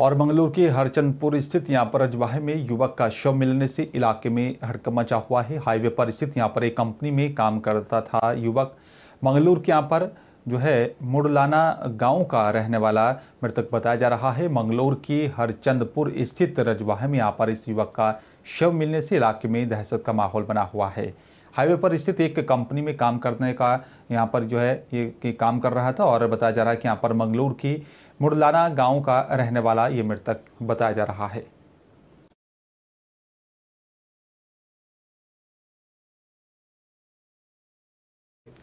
और मंगलूर के हरचंदपुर स्थित यहाँ पर अजवाहे में युवक का शव मिलने से इलाके में हड़कम मचा हुआ है हाईवे पर स्थित यहाँ पर एक कंपनी में काम करता था युवक मंगलूर के यहाँ पर जो है मुड़लाना गांव का रहने वाला मृतक बताया जा रहा है मंगलोर के हरचंदपुर स्थित रजवाहे में यहाँ पर इस युवक का शव मिलने से इलाके में दहशत का माहौल बना हुआ है हाईवे पर स्थित एक कंपनी में काम करने का यहाँ पर जो है ये काम कर रहा था और बताया जा रहा है कि यहाँ पर मंगलूर की मुड़लाना गाँव का रहने वाला ये मृतक बताया जा रहा है